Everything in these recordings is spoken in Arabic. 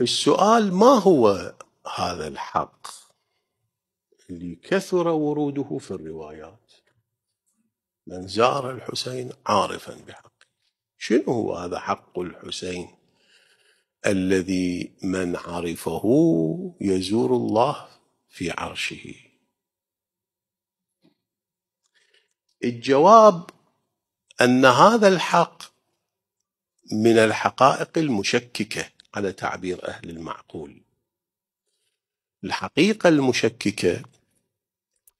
السؤال ما هو هذا الحق اللي كثر وروده في الروايات من زار الحسين عارفا بحقه شنو هو هذا حق الحسين الذي من عرفه يزور الله في عرشه الجواب ان هذا الحق من الحقائق المشككه على تعبير أهل المعقول الحقيقة المشككة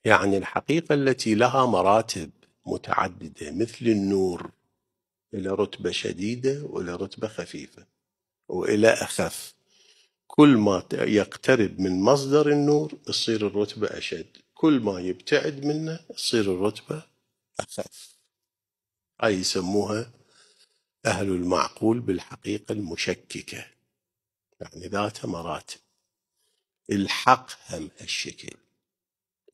يعني الحقيقة التي لها مراتب متعددة مثل النور إلى رتبة شديدة وإلى رتبة خفيفة وإلى أخف كل ما يقترب من مصدر النور تصير الرتبة أشد كل ما يبتعد منه تصير الرتبة أخف أي يسموها أهل المعقول بالحقيقة المشككة يعني ذات مراتب الحق هم الشكل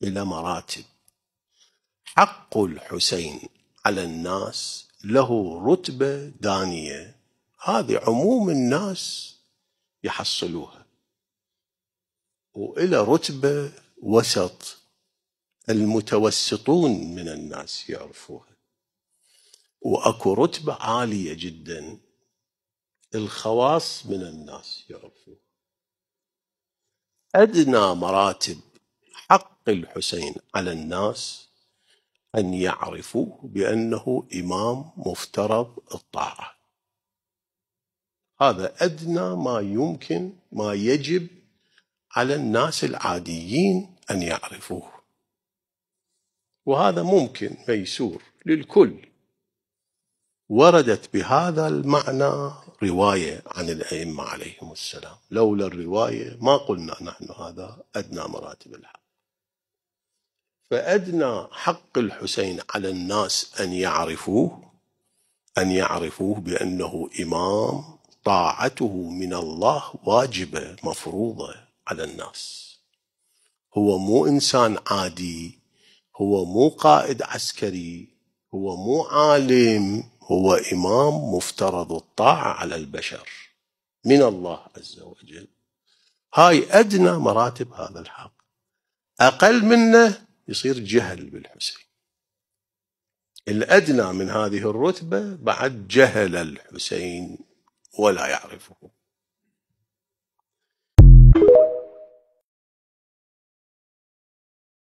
إلى مراتب حق الحسين على الناس له رتبة دانية هذه عموم الناس يحصلوها وإلى رتبة وسط المتوسطون من الناس يعرفوها وأكو رتبة عالية جدا الخواص من الناس يعرفوه أدنى مراتب حق الحسين على الناس أن يعرفوه بأنه إمام مفترض الطاعة هذا أدنى ما يمكن ما يجب على الناس العاديين أن يعرفوه وهذا ممكن ميسور للكل وردت بهذا المعنى رواية عن الأئمة عليهم السلام لولا الرواية ما قلنا نحن هذا أدنى مراتب الحق فأدنى حق الحسين على الناس أن يعرفوه أن يعرفوه بأنه إمام طاعته من الله واجبة مفروضة على الناس هو مو إنسان عادي هو مو قائد عسكري هو مو عالم هو إمام مفترض الطاعة على البشر من الله عز وجل هاي أدنى مراتب هذا الحق أقل منه يصير جهل بالحسين الأدنى من هذه الرتبة بعد جهل الحسين ولا يعرفه